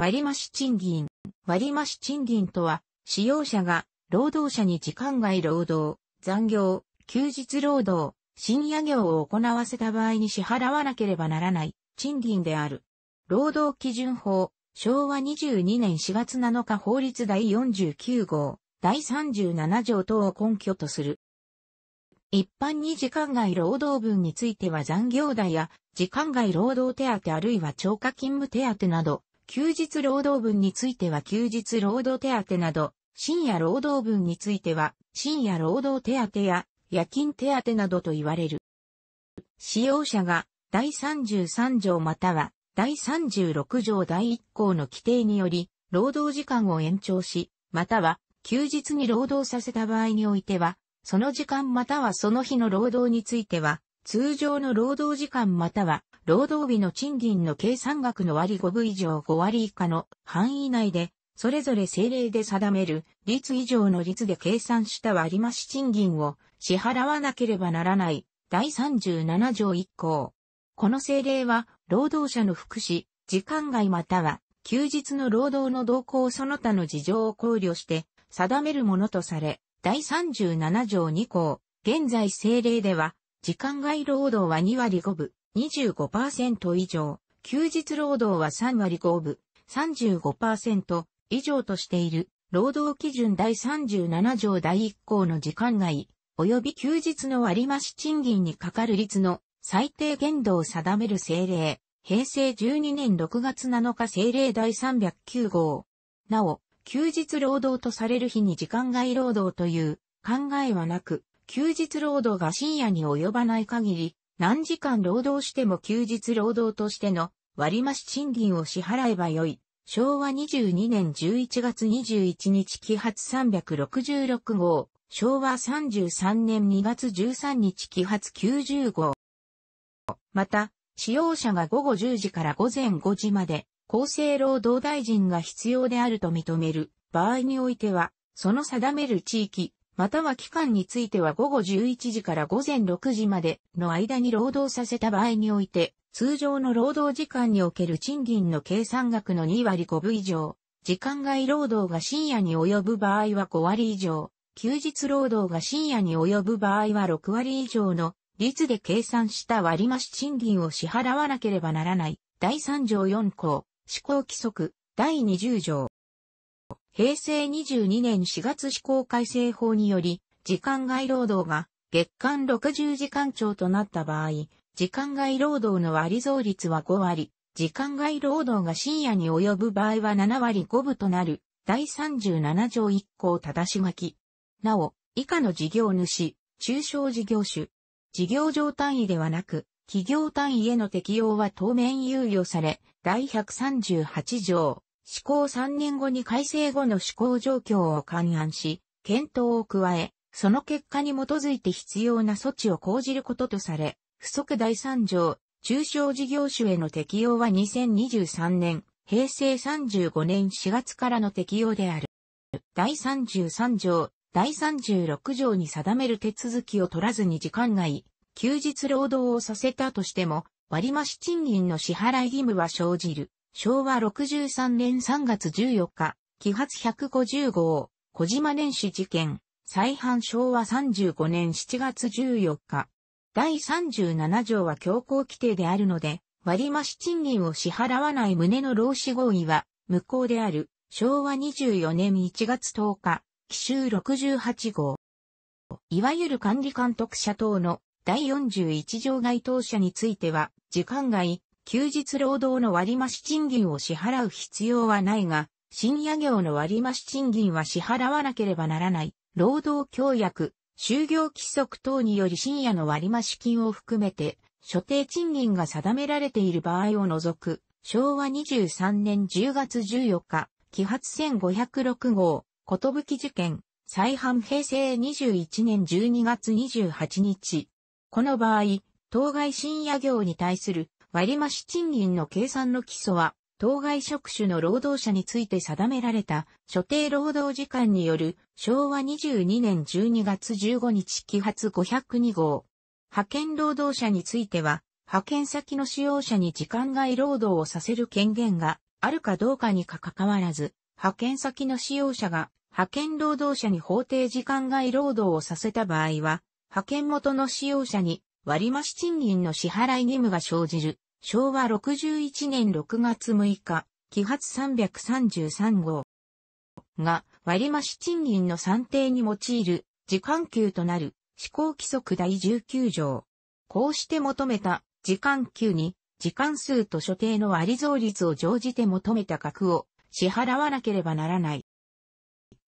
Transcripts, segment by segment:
割増賃金。割増賃金とは、使用者が労働者に時間外労働、残業、休日労働、深夜業を行わせた場合に支払わなければならない賃金である。労働基準法、昭和22年4月7日法律第49号、第37条等を根拠とする。一般に時間外労働分については残業代や時間外労働手当あるいは超過勤務手当など休日労働分については休日労働手当など、深夜労働分については深夜労働手当や夜勤手当などと言われる。使用者が第33条または第36条第1項の規定により、労働時間を延長し、または休日に労働させた場合においては、その時間またはその日の労働については、通常の労働時間または労働日の賃金の計算額の割5分以上5割以下の範囲内で、それぞれ政令で定める率以上の率で計算した割増賃金を支払わなければならない第37条1項。この政令は労働者の福祉、時間外または休日の労働の動向その他の事情を考慮して定めるものとされ、第37条2項、現在政令では時間外労働は2割5分、25%以上、休日労働は3割5分、35%以上としている、労働基準第37条第1項の時間外、及び休日の割増賃金にかかる率の最低限度を定める政令、平成12年6月7日政令第309号。なお、休日労働とされる日に時間外労働という考えはなく、休日労働が深夜に及ばない限り、何時間労働しても休日労働としての割増賃金を支払えばよい。昭和22年11月21日期発366号、昭和33年2月13日期発90号。また、使用者が午後10時から午前5時まで、厚生労働大臣が必要であると認める場合においては、その定める地域、または期間については午後11時から午前6時までの間に労働させた場合において、通常の労働時間における賃金の計算額の2割5分以上、時間外労働が深夜に及ぶ場合は5割以上、休日労働が深夜に及ぶ場合は6割以上の率で計算した割増賃金を支払わなければならない。第3条4項、施行規則、第20条。平成22年4月施行改正法により、時間外労働が月間60時間長となった場合、時間外労働の割増率は5割、時間外労働が深夜に及ぶ場合は7割5分となる、第37条1項正し書き。なお、以下の事業主、中小事業主、事業上単位ではなく、企業単位への適用は当面猶予され、第138条、施行3年後に改正後の施行状況を勘案し、検討を加え、その結果に基づいて必要な措置を講じることとされ、不足第3条、中小事業主への適用は2023年、平成35年4月からの適用である。第33条、第36条に定める手続きを取らずに時間外、休日労働をさせたとしても、割増賃金の支払い義務は生じる。昭和63年3月14日、揮発150号、小島年始事件、再犯昭和35年7月14日。第37条は強行規定であるので、割増賃金を支払わない旨の労使合意は無効である昭和24年1月10日、奇襲68号。いわゆる管理監督者等の第41条該当者については、時間外、休日労働の割増賃金を支払う必要はないが、深夜業の割増賃金は支払わなければならない、労働協約、就業規則等により深夜の割増金を含めて、所定賃金が定められている場合を除く、昭和23年10月14日、揮発1506号、ことぶき事件、再犯平成21年12月28日。この場合、当該深夜業に対する割増賃金の計算の基礎は、当該職種の労働者について定められた所定労働時間による昭和22年12月15日期発502号。派遣労働者については、派遣先の使用者に時間外労働をさせる権限があるかどうかにかかわらず、派遣先の使用者が派遣労働者に法定時間外労働をさせた場合は、派遣元の使用者に割増賃金の支払い義務が生じる、昭和61年6月6日、揮発333号が割増賃金の算定に用いる時間給となる施行規則第19条。こうして求めた時間給に時間数と所定の割増率を乗じて求めた額を支払わなければならない。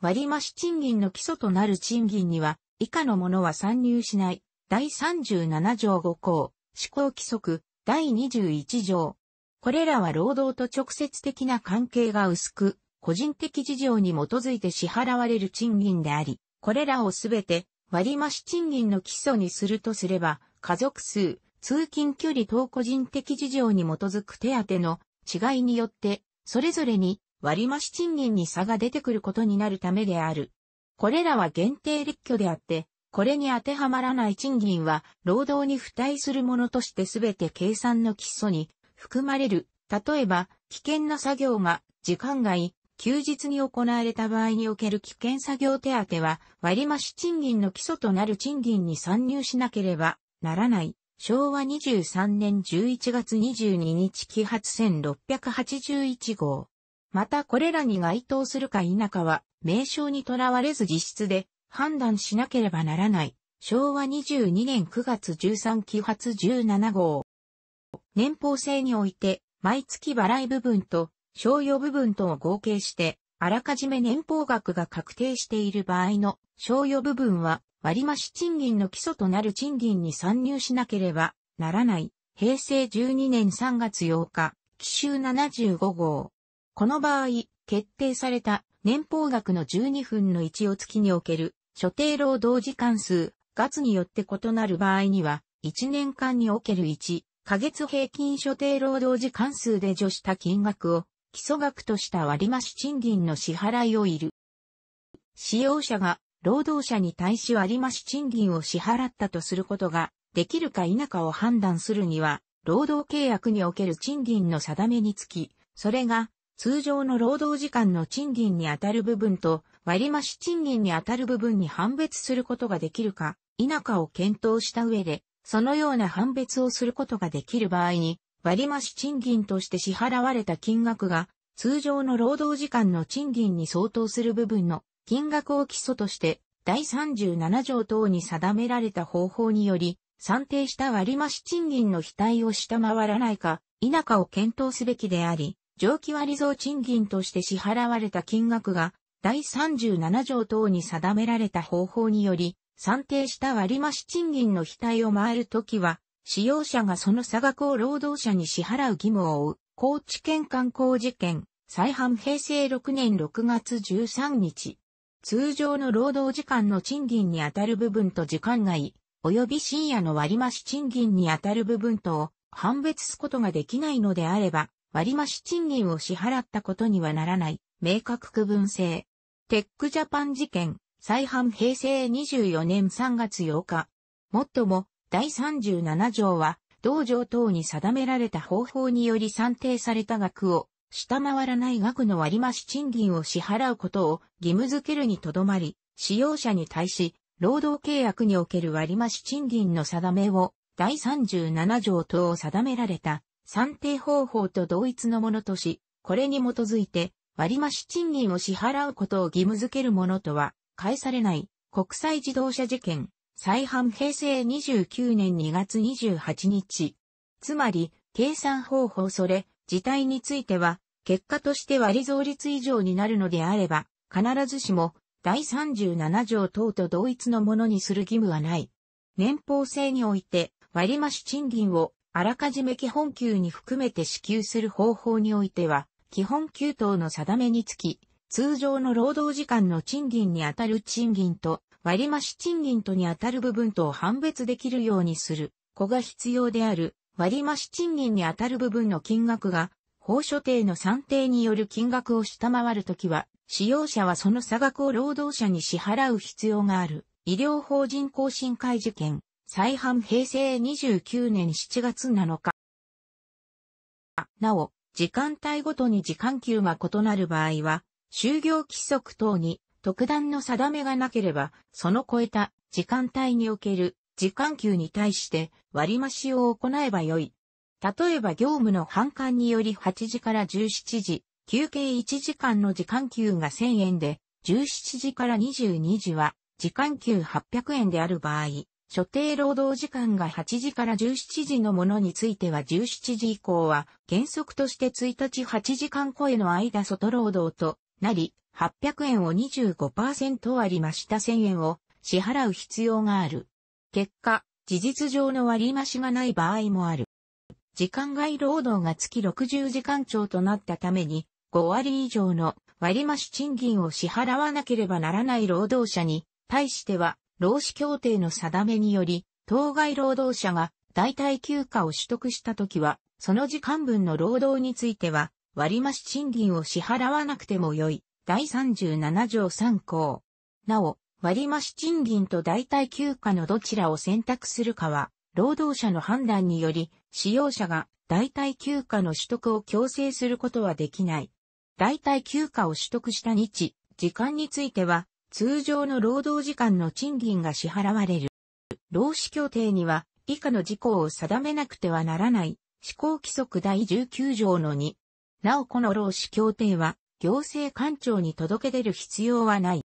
割増賃金の基礎となる賃金には以下のものは参入しない。第37条5項、施行規則、第21条。これらは労働と直接的な関係が薄く、個人的事情に基づいて支払われる賃金であり、これらをすべて割増賃金の基礎にするとすれば、家族数、通勤距離等個人的事情に基づく手当の違いによって、それぞれに割増賃金に差が出てくることになるためである。これらは限定列挙であって、これに当てはまらない賃金は、労働に付帯するものとしてすべて計算の基礎に含まれる。例えば、危険な作業が時間外、休日に行われた場合における危険作業手当は、割増賃金の基礎となる賃金に参入しなければならない。昭和23年11月22日揮発1681号。またこれらに該当するか否かは、名称にとらわれず実質で判断しなければならない。昭和22年9月13期発17号。年俸制において、毎月払い部分と、賞与部分とを合計して、あらかじめ年俸額が確定している場合の、賞与部分は、割増賃金の基礎となる賃金に参入しなければならない。平成12年3月8日、奇襲75号。この場合、決定された年俸額の12分の1を月における所定労働時間数、月によって異なる場合には、1年間における1、ヶ月平均所定労働時間数で除した金額を、基礎額とした割増賃金の支払いをいる。使用者が労働者に対し割増賃金を支払ったとすることができるか否かを判断するには、労働契約における賃金の定めにつき、それが通常の労働時間の賃金に当たる部分と割増賃金に当たる部分に判別することができるか否かを検討した上で、そのような判別をすることができる場合に、割増賃金として支払われた金額が、通常の労働時間の賃金に相当する部分の金額を基礎として、第37条等に定められた方法により、算定した割増賃金の額を下回らないか、否かを検討すべきであり、上記割増賃金として支払われた金額が、第37条等に定められた方法により、算定した割増賃金の額を回るときは、使用者がその差額を労働者に支払う義務を負う、高知県観光事件、再犯平成6年6月13日。通常の労働時間の賃金にあたる部分と時間外、及び深夜の割増賃金にあたる部分とを判別すことができないのであれば、割増賃金を支払ったことにはならない、明確区分制。テックジャパン事件、再犯平成24年3月8日。もっとも、第37条は、同条等に定められた方法により算定された額を、下回らない額の割増賃金を支払うことを義務付けるにとどまり、使用者に対し、労働契約における割増賃金の定めを、第37条等を定められた算定方法と同一のものとし、これに基づいて割増賃金を支払うことを義務付けるものとは、返されない国際自動車事件、再犯平成29年2月28日。つまり、計算方法それ、事態については、結果として割増率以上になるのであれば、必ずしも、第37条等と同一のものにする義務はない。年俸制において、割増賃金をあらかじめ基本給に含めて支給する方法においては、基本給等の定めにつき、通常の労働時間の賃金にあたる賃金と、割増賃金とにあたる部分とを判別できるようにする、子が必要である、割増賃金にあたる部分の金額が、法所定の算定による金額を下回るときは、使用者はその差額を労働者に支払う必要がある、医療法人更新会事件。再販平成29年7月7日。なお、時間帯ごとに時間給が異なる場合は、就業規則等に特段の定めがなければ、その超えた時間帯における時間給に対して割増を行えばよい。例えば業務の反感により8時から17時、休憩1時間の時間給が1000円で、17時から22時は時間給800円である場合、所定労働時間が8時から17時のものについては17時以降は原則として1日8時間超えの間外労働となり、800円を25%割り増した1000円を支払う必要がある。結果、事実上の割り増しがない場合もある。時間外労働が月60時間長となったために、5割以上の割増賃金を支払わなければならない労働者に対しては、労使協定の定めにより、当該労働者が代替休暇を取得したときは、その時間分の労働については、割増賃金を支払わなくてもよい。第37条3項。なお、割増賃金と代替休暇のどちらを選択するかは、労働者の判断により、使用者が代替休暇の取得を強制することはできない。代替休暇を取得した日、時間については、通常の労働時間の賃金が支払われる。労使協定には以下の事項を定めなくてはならない施行規則第19条の2。なおこの労使協定は行政官庁に届け出る必要はない。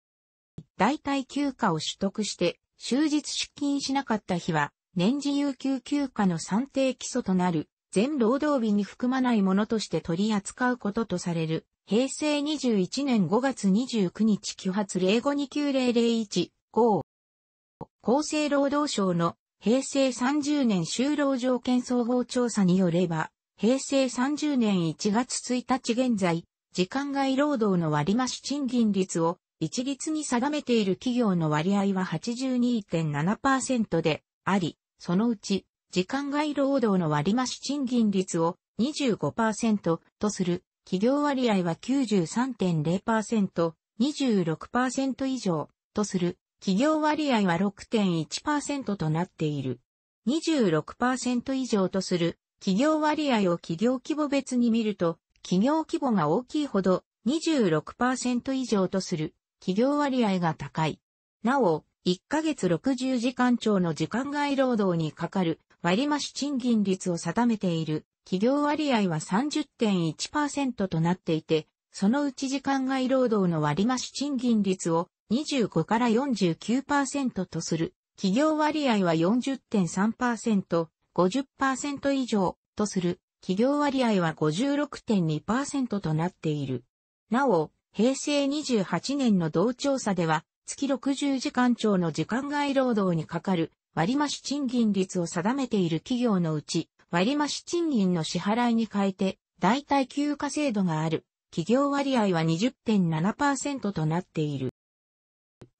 代替休暇を取得して終日出勤しなかった日は年次有給休暇の算定基礎となる全労働日に含まないものとして取り扱うこととされる平成21年5月29日9発05290015。厚生労働省の平成30年就労条件総合調査によれば、平成30年1月1日現在、時間外労働の割増賃金率を一律に定めている企業の割合は82.7%であり、そのうち時間外労働の割増賃金率を25%とする企業割合は93.0%、26%以上とする。企業割合は6.1%となっている。26%以上とする企業割合を企業規模別に見ると、企業規模が大きいほど26%以上とする企業割合が高い。なお、1ヶ月60時間超の時間外労働にかかる割増賃金率を定めている企業割合は30.1%となっていて、そのうち時間外労働の割増賃金率を25から49%とする。企業割合は40.3%、50%以上とする。企業割合は56.2%となっている。なお、平成28年の同調査では、月60時間超の時間外労働にかかる割増賃金率を定めている企業のうち、割増賃金の支払いに変えて、代替休暇制度がある。企業割合は20.7%となっている。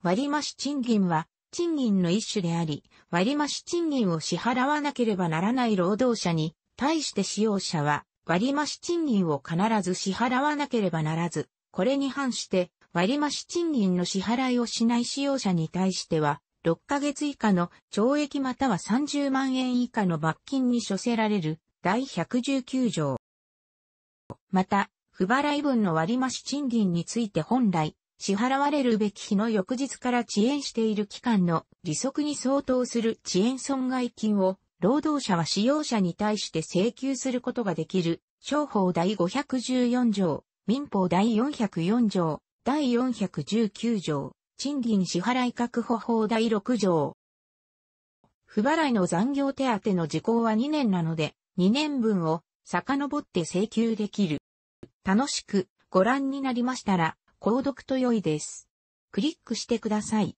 割増賃金は、賃金の一種であり、割増賃金を支払わなければならない労働者に、対して使用者は、割増賃金を必ず支払わなければならず、これに反して、割増賃金の支払いをしない使用者に対しては、6ヶ月以下の懲役または30万円以下の罰金に処せられる第119条。また、不払い分の割増賃金について本来、支払われるべき日の翌日から遅延している期間の利息に相当する遅延損害金を、労働者は使用者に対して請求することができる、商法第514条、民法第404条、第419条、賃金支払い確保法第6条。不払いの残業手当の時効は2年なので、2年分を遡って請求できる。楽しくご覧になりましたら、購読と良いです。クリックしてください。